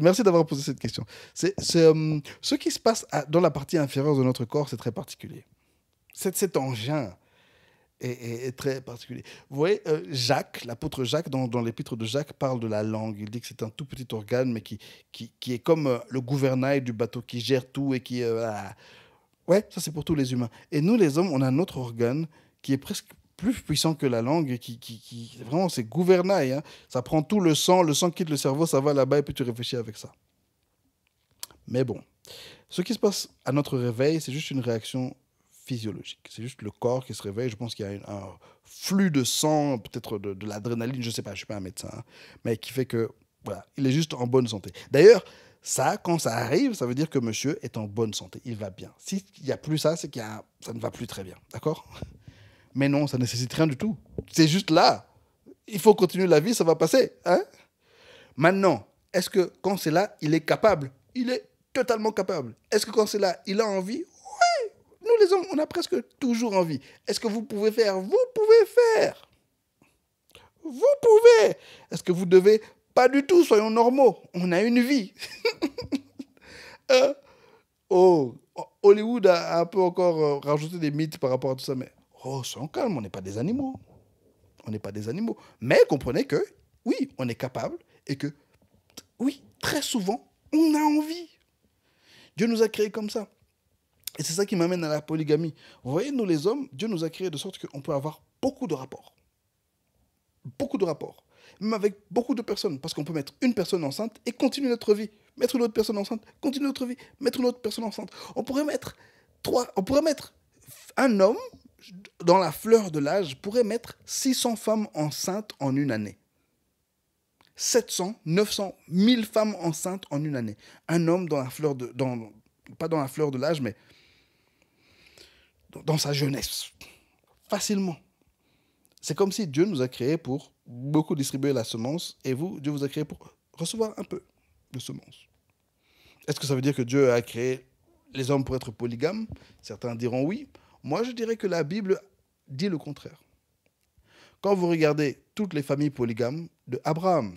Merci d'avoir posé cette question. C'est, euh, ce qui se passe dans la partie inférieure de notre corps, c'est très particulier. C'est cet engin est, très particulier. Vous voyez, euh, Jacques, l'apôtre Jacques, dans, dans l'épître de Jacques, parle de la langue. Il dit que c'est un tout petit organe, mais qui, qui, qui est comme euh, le gouvernail du bateau qui gère tout et qui... Euh, ouais, ça c'est pour tous les humains. Et nous, les hommes, on a un autre organe qui est presque plus puissant que la langue, qui, qui, qui vraiment, c'est gouvernail. Hein. Ça prend tout le sang, le sang quitte le cerveau, ça va là-bas et puis tu réfléchis avec ça. Mais bon, ce qui se passe à notre réveil, c'est juste une réaction physiologique. C'est juste le corps qui se réveille. Je pense qu'il y a un flux de sang, peut-être de, l'adrénaline, je ne sais pas, je ne suis pas un médecin, hein, mais qui fait que, voilà, il est juste en bonne santé. D'ailleurs, ça, quand ça arrive, ça veut dire que monsieur est en bonne santé, il va bien. S'il n'y a plus ça, c'est qu'il ça ne va plus très bien, d'accord Mais non, ça ne nécessite rien du tout. C'est juste là. Il faut continuer la vie, ça va passer, hein Maintenant, est-ce que quand c'est là, il est capable Il est totalement capable. Est-ce que quand c'est là, il a envie on a presque toujours envie. Est-ce que vous pouvez faire Vous pouvez faire. Vous pouvez. Est-ce que vous devez Pas du tout, soyons normaux. On a une vie. Euh, oh, Hollywood a un peu encore euh, rajouté des mythes par rapport à tout ça, mais oh, soyons calme, on n'est pas des animaux. On n'est pas des animaux. Mais comprenez que, oui, on est capable et que, oui, très souvent, on a envie. Dieu nous a créés comme ça. Et c'est ça qui m'amène à la polygamie. Vous voyez, nous les hommes, Dieu nous a créés de sorte qu'on peut avoir beaucoup de rapports. Beaucoup de rapports. Même avec beaucoup de personnes. Parce qu'on peut mettre une personne enceinte et continuer notre vie. Mettre une autre personne enceinte, continuer notre vie. Mettre une autre personne enceinte. On pourrait mettre trois. On pourrait mettre un homme, dans la fleur de l'âge, pourrait mettre 600 femmes enceintes en une année. 700, 900, 1000 femmes enceintes en une année. Un homme dans la fleur de... Dans, pas dans la fleur de l'âge, mais dans sa jeunesse. Facilement. C'est comme si Dieu nous a créés pour beaucoup distribuer la semence et vous, Dieu vous a créé pour recevoir un peu de semence. Est-ce que ça veut dire que Dieu a créé les hommes pour être polygames Certains diront oui. Moi, je dirais que la Bible dit le contraire. Quand vous regardez toutes les familles polygames de Abraham,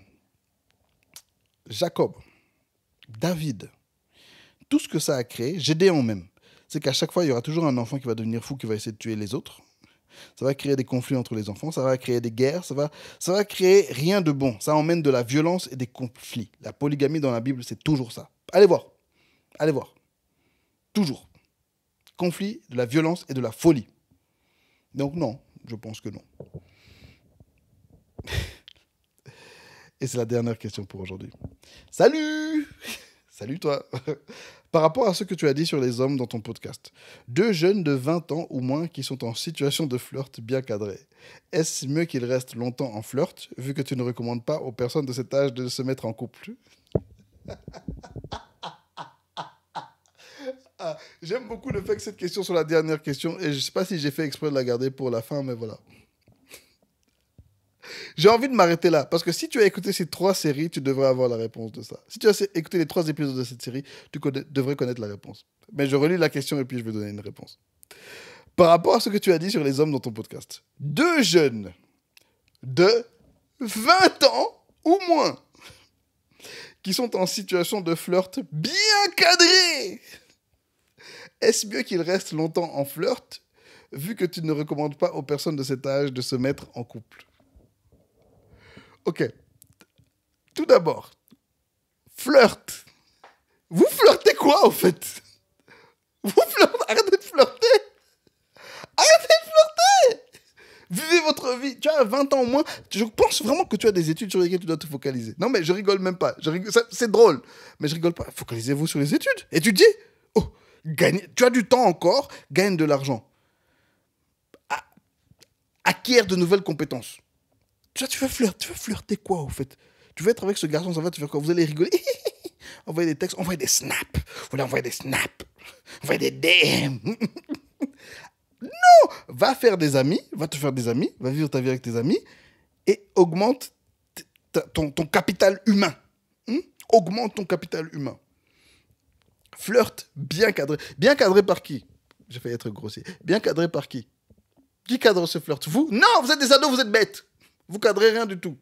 Jacob, David, tout ce que ça a créé, en même, c'est qu'à chaque fois, il y aura toujours un enfant qui va devenir fou, qui va essayer de tuer les autres. Ça va créer des conflits entre les enfants, ça va créer des guerres, ça va, ça va créer rien de bon. Ça emmène de la violence et des conflits. La polygamie dans la Bible, c'est toujours ça. Allez voir. Allez voir. Toujours. Conflit, de la violence et de la folie. Donc non, je pense que non. et c'est la dernière question pour aujourd'hui. Salut Salut toi Par rapport à ce que tu as dit sur les hommes dans ton podcast, deux jeunes de 20 ans ou moins qui sont en situation de flirt bien cadré, est-ce mieux qu'ils restent longtemps en flirt vu que tu ne recommandes pas aux personnes de cet âge de se mettre en couple ah, J'aime beaucoup le fait que cette question soit la dernière question et je ne sais pas si j'ai fait exprès de la garder pour la fin, mais voilà. J'ai envie de m'arrêter là, parce que si tu as écouté ces trois séries, tu devrais avoir la réponse de ça. Si tu as écouté les trois épisodes de cette série, tu devrais connaître la réponse. Mais je relis la question et puis je vais donner une réponse. Par rapport à ce que tu as dit sur les hommes dans ton podcast, deux jeunes de 20 ans ou moins qui sont en situation de flirt bien cadré, est-ce mieux qu'ils restent longtemps en flirt vu que tu ne recommandes pas aux personnes de cet âge de se mettre en couple Ok. Tout d'abord, flirte. Vous flirtez quoi, en fait Vous flirtez Arrêtez de flirter Arrêtez de flirter Vivez votre vie. Tu as 20 ans au moins. Je pense vraiment que tu as des études sur lesquelles tu dois te focaliser. Non, mais je rigole même pas. C'est drôle. Mais je rigole pas. Focalisez-vous sur les études. Étudiez. Oh, Tu as du temps encore. Gagne de l'argent. Acquiert de nouvelles compétences. Tu, vois, tu veux flirter, tu veux flirter quoi au fait Tu veux être avec ce garçon, ça va, tu veux quoi Vous allez rigoler. envoyer des textes, envoyer des snaps. Vous voulez envoyer des snaps, envoyer des DM. non Va faire des amis, va te faire des amis, va vivre ta vie avec tes amis et augmente ton, capital humain. Hmm augmente ton capital humain. Flirte bien cadré. Bien cadré par qui J'ai failli être grossier. Bien cadré par qui Qui cadre ce flirt Vous Non, vous êtes des ados, vous êtes bêtes. Vous cadrez rien du tout.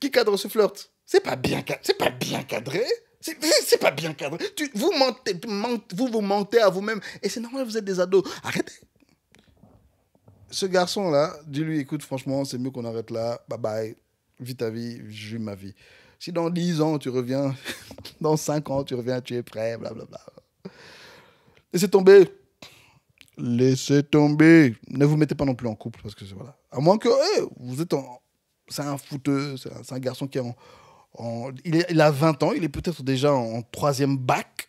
Qui cadre ce flirt C'est pas bien, c'est pas bien cadré. C'est pas bien cadré. vous mentez, vous vous mentez à vous-même. Et c'est normal, vous êtes des ados. Arrêtez. Ce garçon-là, dis-lui, écoute, franchement, c'est mieux qu'on arrête là. Bye bye. Vis ta vie, j'ai ma vie. Si dans 10 ans, tu reviens, dans 5 ans, tu reviens, tu es prêt, blablabla. Laissez tomber. Laissez tomber. Ne vous mettez pas non plus en couple parce que voilà. À moins que vous êtes en. C'est un fouteux, c'est un, garçon qui est Il, a 20 ans, il est peut-être déjà en troisième bac.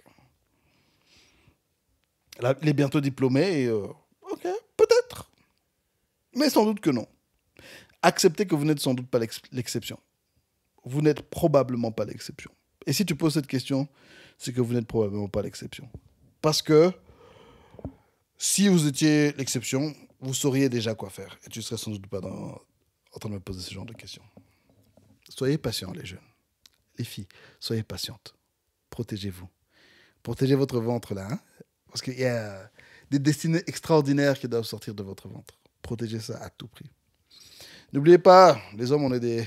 il est bientôt diplômé euh, ok, peut-être. Mais sans doute que non. Acceptez que vous n'êtes sans doute pas l'exception. Vous n'êtes probablement pas l'exception. Et si tu poses cette question, c'est que vous n'êtes probablement pas l'exception. Parce que si vous étiez l'exception, vous sauriez déjà quoi faire. Et tu serais sans doute pas en train de me poser ce genre de questions. Soyez patients, les jeunes. Les filles, soyez patientes. Protégez-vous. Protégez votre ventre, là. Hein. Parce qu'il y a des destinées extraordinaires qui doivent sortir de votre ventre. Protégez ça à tout prix. N'oubliez pas, les hommes, on est des,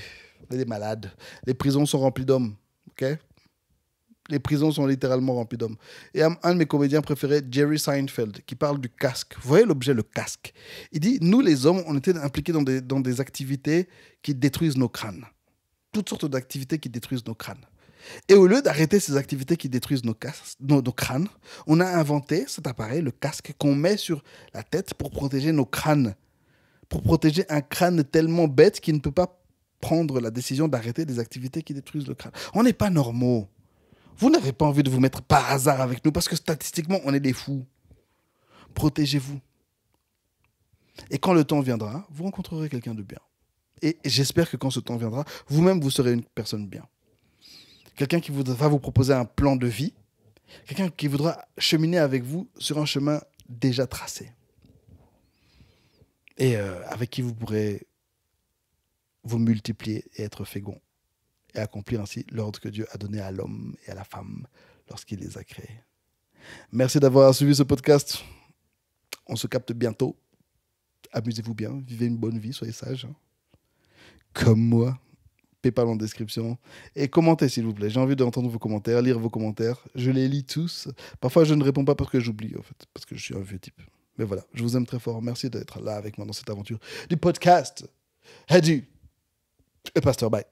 on est des malades. Les prisons sont remplies d'hommes. OK les prisons sont littéralement remplies d'hommes. Et un, de mes comédiens préférés, Jerry Seinfeld, qui parle du casque. Vous voyez l'objet, le casque. Il dit, nous les hommes, on était impliqués dans des, activités qui détruisent nos crânes. Toutes sortes d'activités qui détruisent nos crânes. Et au lieu d'arrêter ces activités qui détruisent nos, nos, nos, crânes, on a inventé cet appareil, le casque, qu'on met sur la tête pour protéger nos crânes. Pour protéger un crâne tellement bête qu'il ne peut pas prendre la décision d'arrêter des activités qui détruisent le crâne. On n'est pas normaux. Vous n'avez pas envie de vous mettre par hasard avec nous parce que statistiquement, on est des fous. Protégez-vous. Et quand le temps viendra, vous rencontrerez quelqu'un de bien. Et j'espère que quand ce temps viendra, vous-même, vous serez une personne bien. Quelqu'un qui va vous proposer un plan de vie, quelqu'un qui voudra cheminer avec vous sur un chemin déjà tracé. Et euh, avec qui vous pourrez vous multiplier et être fécond et accomplir ainsi l'ordre que Dieu a donné à l'homme et à la femme lorsqu'il les a créés. Merci d'avoir suivi ce podcast. On se capte bientôt. Amusez-vous bien, vivez une bonne vie, soyez sages. Hein. Comme moi. PayPal en description. Et commentez, s'il vous plaît. J'ai envie d'entendre vos commentaires, lire vos commentaires. Je les lis tous. Parfois, je ne réponds pas parce que j'oublie, en fait, parce que je suis un vieux type. Mais voilà, je vous aime très fort. Merci d'être là avec moi dans cette aventure du podcast. Hadi et Pasteur Bye.